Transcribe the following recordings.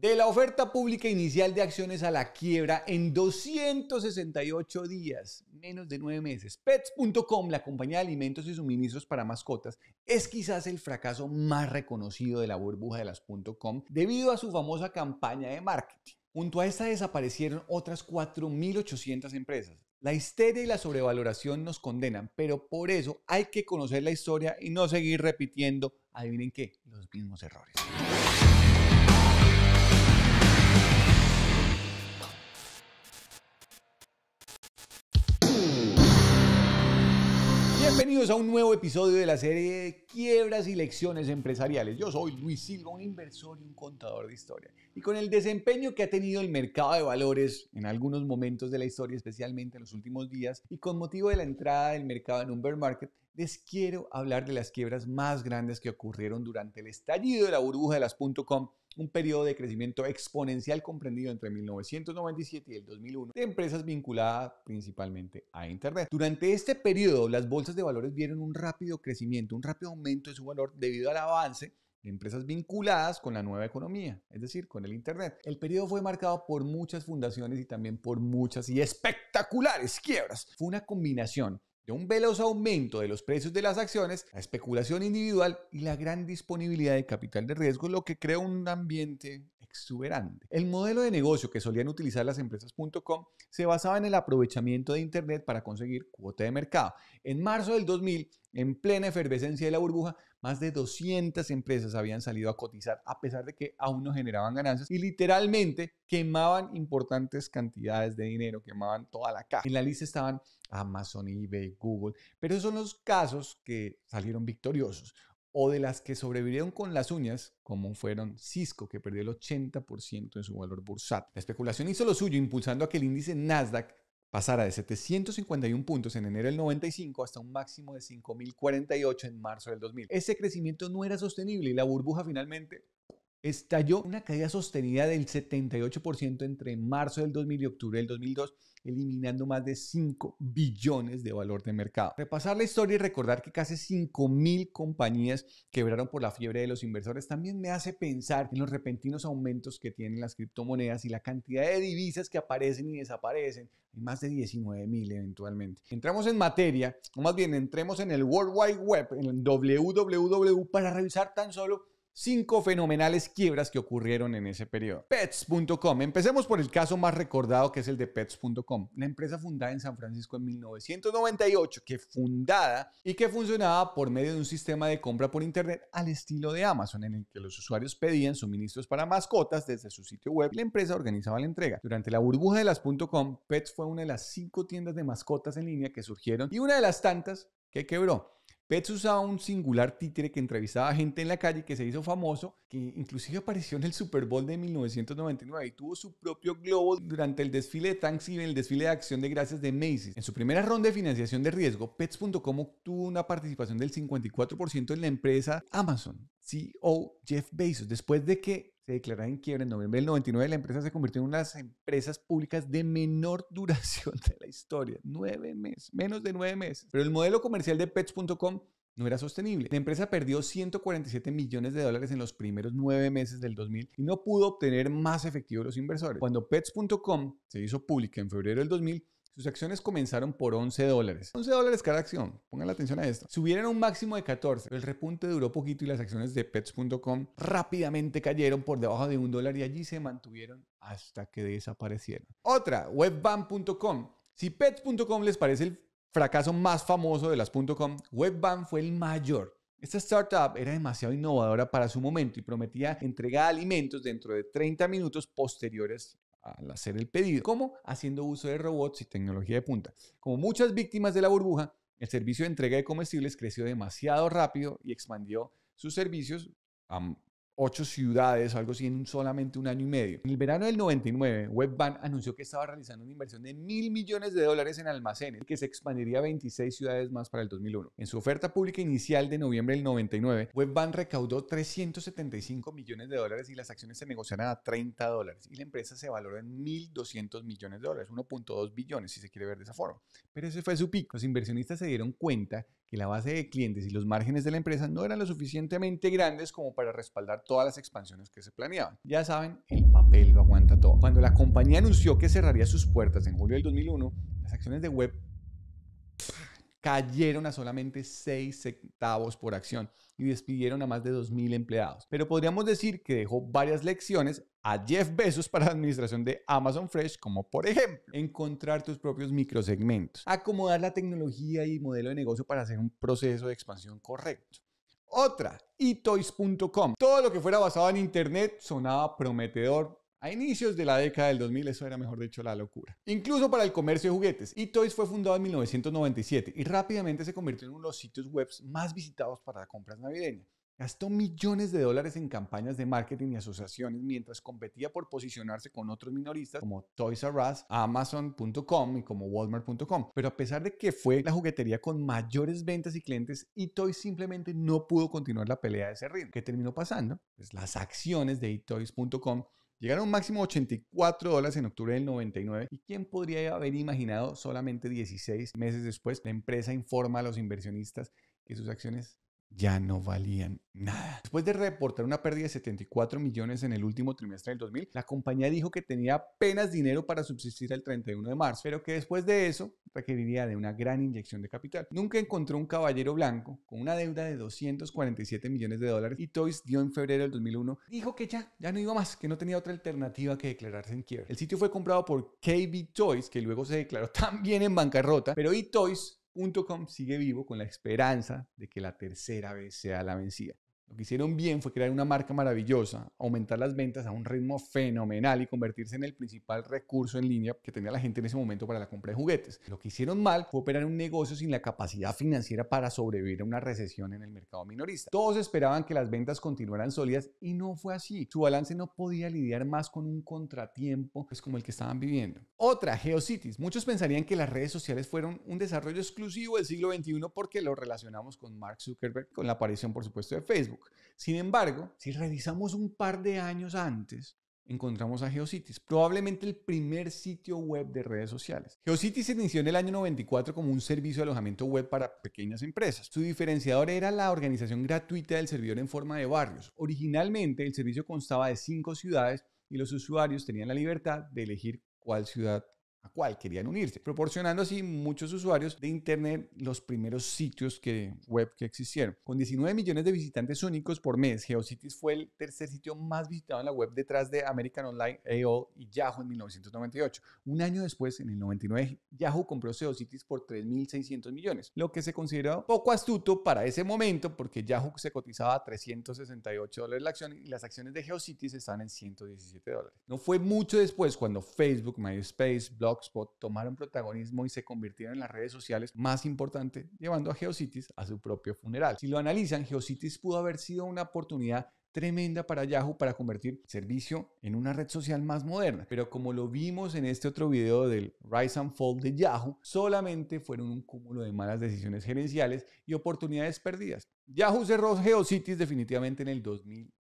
de la oferta pública inicial de acciones a la quiebra en 268 días, menos de nueve meses. Pets.com, la compañía de alimentos y suministros para mascotas, es quizás el fracaso más reconocido de la burbuja de las .com debido a su famosa campaña de marketing. Junto a esta desaparecieron otras 4.800 empresas. La histeria y la sobrevaloración nos condenan, pero por eso hay que conocer la historia y no seguir repitiendo, adivinen qué, los mismos errores. Bienvenidos a un nuevo episodio de la serie de Quiebras y Lecciones Empresariales. Yo soy Luis Silva, un inversor y un contador de historia. Y con el desempeño que ha tenido el mercado de valores en algunos momentos de la historia, especialmente en los últimos días, y con motivo de la entrada del mercado en un bear market, les quiero hablar de las quiebras más grandes que ocurrieron durante el estallido de la burbuja de las .com un periodo de crecimiento exponencial comprendido entre 1997 y el 2001 de empresas vinculadas principalmente a Internet. Durante este periodo, las bolsas de valores vieron un rápido crecimiento, un rápido aumento de su valor debido al avance de empresas vinculadas con la nueva economía, es decir, con el Internet. El periodo fue marcado por muchas fundaciones y también por muchas y espectaculares quiebras. Fue una combinación de un veloz aumento de los precios de las acciones, la especulación individual y la gran disponibilidad de capital de riesgo, lo que crea un ambiente exuberante. El modelo de negocio que solían utilizar las empresas.com se basaba en el aprovechamiento de Internet para conseguir cuota de mercado. En marzo del 2000, en plena efervescencia de la burbuja, más de 200 empresas habían salido a cotizar a pesar de que aún no generaban ganancias y literalmente quemaban importantes cantidades de dinero, quemaban toda la caja. En la lista estaban Amazon, eBay, Google, pero esos son los casos que salieron victoriosos o de las que sobrevivieron con las uñas, como fueron Cisco, que perdió el 80% de su valor bursátil. La especulación hizo lo suyo, impulsando a que el índice Nasdaq pasara de 751 puntos en enero del 95 hasta un máximo de 5.048 en marzo del 2000. Ese crecimiento no era sostenible y la burbuja finalmente estalló una caída sostenida del 78% entre marzo del 2000 y octubre del 2002, eliminando más de 5 billones de valor de mercado. Repasar la historia y recordar que casi 5.000 compañías quebraron por la fiebre de los inversores también me hace pensar en los repentinos aumentos que tienen las criptomonedas y la cantidad de divisas que aparecen y desaparecen. más de 19.000 eventualmente. Entramos en materia, o más bien entremos en el World Wide Web, en el www, para revisar tan solo cinco fenomenales quiebras que ocurrieron en ese periodo. Pets.com. Empecemos por el caso más recordado que es el de Pets.com, la empresa fundada en San Francisco en 1998, que fundada y que funcionaba por medio de un sistema de compra por internet al estilo de Amazon, en el que los usuarios pedían suministros para mascotas desde su sitio web la empresa organizaba la entrega. Durante la burbuja de las .com, Pets fue una de las cinco tiendas de mascotas en línea que surgieron y una de las tantas que quebró. Pets usaba un singular títere que entrevistaba a gente en la calle que se hizo famoso, que inclusive apareció en el Super Bowl de 1999 y tuvo su propio globo durante el desfile de en el desfile de acción de gracias de Macy's. En su primera ronda de financiación de riesgo, Pets.com obtuvo una participación del 54% en la empresa Amazon. CEO Jeff Bezos, después de que se en quiebra en noviembre del 99, la empresa se convirtió en una de las empresas públicas de menor duración de la historia. Nueve meses, menos de nueve meses. Pero el modelo comercial de pets.com no era sostenible. La empresa perdió 147 millones de dólares en los primeros nueve meses del 2000 y no pudo obtener más efectivo de los inversores. Cuando pets.com se hizo pública en febrero del 2000, sus acciones comenzaron por 11 dólares. 11 dólares cada acción. Pongan la atención a esto. Subieron a un máximo de 14. El repunte duró poquito y las acciones de pets.com rápidamente cayeron por debajo de un dólar y allí se mantuvieron hasta que desaparecieron. Otra, Webvan.com. Si pets.com les parece el fracaso más famoso de las .com, Webvan fue el mayor. Esta startup era demasiado innovadora para su momento y prometía entregar alimentos dentro de 30 minutos posteriores al hacer el pedido, como haciendo uso de robots y tecnología de punta. Como muchas víctimas de la burbuja, el servicio de entrega de comestibles creció demasiado rápido y expandió sus servicios a ocho ciudades, algo así, en solamente un año y medio. En el verano del 99, Webvan anunció que estaba realizando una inversión de mil millones de dólares en almacenes y que se expandiría a 26 ciudades más para el 2001. En su oferta pública inicial de noviembre del 99, Webvan recaudó 375 millones de dólares y las acciones se negociaron a 30 dólares y la empresa se valoró en 1.200 millones de dólares, 1.2 billones si se quiere ver de esa forma. Pero ese fue su pico. Los inversionistas se dieron cuenta y la base de clientes y los márgenes de la empresa no eran lo suficientemente grandes como para respaldar todas las expansiones que se planeaban. Ya saben, el papel lo aguanta todo. Cuando la compañía anunció que cerraría sus puertas en julio del 2001, las acciones de Web cayeron a solamente 6 centavos por acción y despidieron a más de 2.000 empleados. Pero podríamos decir que dejó varias lecciones a Jeff Bezos para la administración de Amazon Fresh, como por ejemplo, encontrar tus propios microsegmentos, acomodar la tecnología y modelo de negocio para hacer un proceso de expansión correcto. Otra, eToys.com. Todo lo que fuera basado en Internet sonaba prometedor a inicios de la década del 2000 eso era, mejor dicho, la locura. Incluso para el comercio de juguetes. eToys fue fundado en 1997 y rápidamente se convirtió en uno de los sitios web más visitados para compras navideñas. Gastó millones de dólares en campañas de marketing y asociaciones mientras competía por posicionarse con otros minoristas como Toys R Us, Amazon.com y como Walmart.com. Pero a pesar de que fue la juguetería con mayores ventas y clientes, eToys simplemente no pudo continuar la pelea de ese ritmo. ¿Qué terminó pasando? Pues las acciones de eToys.com Llegaron a un máximo 84 dólares en octubre del 99 y quién podría haber imaginado solamente 16 meses después, la empresa informa a los inversionistas que sus acciones ya no valían nada. Después de reportar una pérdida de 74 millones en el último trimestre del 2000, la compañía dijo que tenía apenas dinero para subsistir el 31 de marzo, pero que después de eso requeriría de una gran inyección de capital. Nunca encontró un caballero blanco con una deuda de 247 millones de dólares y Toys dio en febrero del 2001, dijo que ya, ya no iba más, que no tenía otra alternativa que declararse en quiebra. El sitio fue comprado por KB Toys, que luego se declaró también en bancarrota, pero y e toys .com sigue vivo con la esperanza de que la tercera vez sea la vencida. Lo que hicieron bien fue crear una marca maravillosa, aumentar las ventas a un ritmo fenomenal y convertirse en el principal recurso en línea que tenía la gente en ese momento para la compra de juguetes. Lo que hicieron mal fue operar un negocio sin la capacidad financiera para sobrevivir a una recesión en el mercado minorista. Todos esperaban que las ventas continuaran sólidas y no fue así. Su balance no podía lidiar más con un contratiempo es pues, como el que estaban viviendo. Otra, Geocities. Muchos pensarían que las redes sociales fueron un desarrollo exclusivo del siglo XXI porque lo relacionamos con Mark Zuckerberg, con la aparición por supuesto de Facebook. Sin embargo, si revisamos un par de años antes, encontramos a Geocities, probablemente el primer sitio web de redes sociales. Geocities se inició en el año 94 como un servicio de alojamiento web para pequeñas empresas. Su diferenciador era la organización gratuita del servidor en forma de barrios. Originalmente el servicio constaba de cinco ciudades y los usuarios tenían la libertad de elegir cuál ciudad a cuál querían unirse, proporcionando así muchos usuarios de Internet los primeros sitios que, web que existieron. Con 19 millones de visitantes únicos por mes, GeoCities fue el tercer sitio más visitado en la web detrás de American Online, AOL y Yahoo en 1998. Un año después, en el 99, Yahoo compró GeoCities por 3.600 millones, lo que se consideró poco astuto para ese momento porque Yahoo se cotizaba a 368 dólares la acción y las acciones de GeoCities estaban en 117 dólares. No fue mucho después cuando Facebook, MySpace, Blog, tomaron protagonismo y se convirtieron en las redes sociales más importantes, llevando a Geocities a su propio funeral. Si lo analizan, Geocities pudo haber sido una oportunidad tremenda para Yahoo para convertir servicio en una red social más moderna. Pero como lo vimos en este otro video del Rise and Fall de Yahoo, solamente fueron un cúmulo de malas decisiones gerenciales y oportunidades perdidas. Yahoo cerró GeoCities definitivamente en el 2000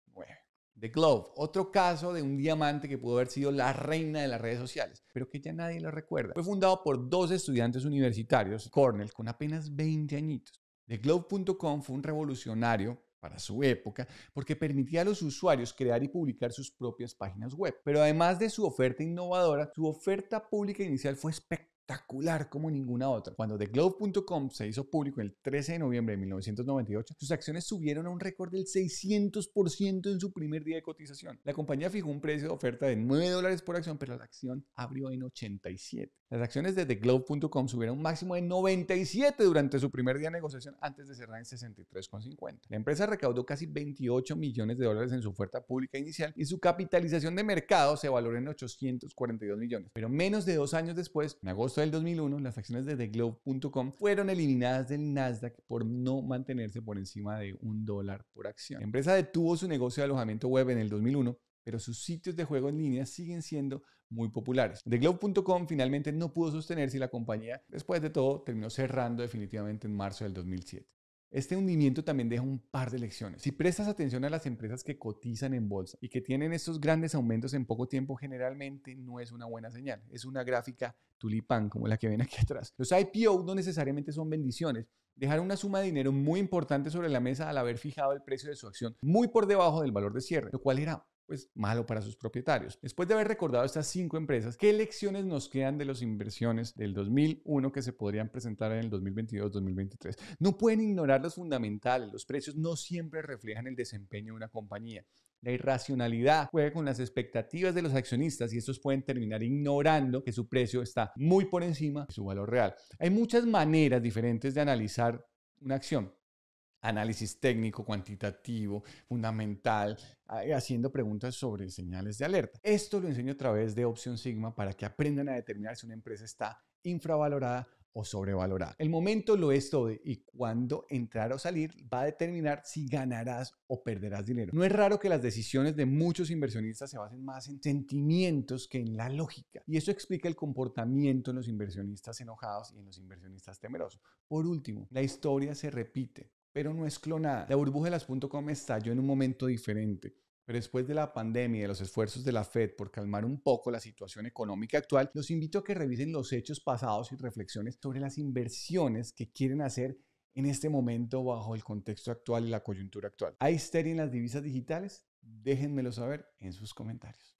The Glove, otro caso de un diamante que pudo haber sido la reina de las redes sociales, pero que ya nadie lo recuerda. Fue fundado por dos estudiantes universitarios, Cornell, con apenas 20 añitos. TheGlove.com fue un revolucionario para su época, porque permitía a los usuarios crear y publicar sus propias páginas web. Pero además de su oferta innovadora, su oferta pública inicial fue espectacular espectacular como ninguna otra. Cuando TheGlobe.com se hizo público el 13 de noviembre de 1998, sus acciones subieron a un récord del 600% en su primer día de cotización. La compañía fijó un precio de oferta de 9 dólares por acción, pero la acción abrió en 87. Las acciones de TheGlobe.com subieron un máximo de 97 durante su primer día de negociación antes de cerrar en 63,50. La empresa recaudó casi 28 millones de dólares en su oferta pública inicial y su capitalización de mercado se valoró en 842 millones. Pero menos de dos años después, en agosto del 2001, las acciones de TheGlobe.com fueron eliminadas del Nasdaq por no mantenerse por encima de un dólar por acción. La empresa detuvo su negocio de alojamiento web en el 2001 pero sus sitios de juego en línea siguen siendo muy populares. TheGlobe.com finalmente no pudo sostenerse y la compañía, después de todo, terminó cerrando definitivamente en marzo del 2007. Este hundimiento también deja un par de lecciones. Si prestas atención a las empresas que cotizan en bolsa y que tienen estos grandes aumentos en poco tiempo, generalmente no es una buena señal. Es una gráfica tulipán como la que ven aquí atrás. Los IPO no necesariamente son bendiciones, dejar una suma de dinero muy importante sobre la mesa al haber fijado el precio de su acción muy por debajo del valor de cierre, lo cual era pues malo para sus propietarios. Después de haber recordado estas cinco empresas, ¿qué lecciones nos quedan de las inversiones del 2001 que se podrían presentar en el 2022-2023? No pueden ignorar los fundamentales, los precios no siempre reflejan el desempeño de una compañía. La irracionalidad juega con las expectativas de los accionistas y estos pueden terminar ignorando que su precio está muy por encima de su valor real. Hay muchas maneras diferentes de analizar una acción. Análisis técnico, cuantitativo, fundamental, eh, haciendo preguntas sobre señales de alerta. Esto lo enseño a través de Opción Sigma para que aprendan a determinar si una empresa está infravalorada o sobrevalorada. El momento lo es todo y cuando entrar o salir va a determinar si ganarás o perderás dinero. No es raro que las decisiones de muchos inversionistas se basen más en sentimientos que en la lógica y eso explica el comportamiento en los inversionistas enojados y en los inversionistas temerosos. Por último, la historia se repite pero no es clonada. La burbuja de las .com estalló en un momento diferente pero después de la pandemia y de los esfuerzos de la Fed por calmar un poco la situación económica actual, los invito a que revisen los hechos pasados y reflexiones sobre las inversiones que quieren hacer en este momento bajo el contexto actual y la coyuntura actual. ¿Hay histeria en las divisas digitales? Déjenmelo saber en sus comentarios.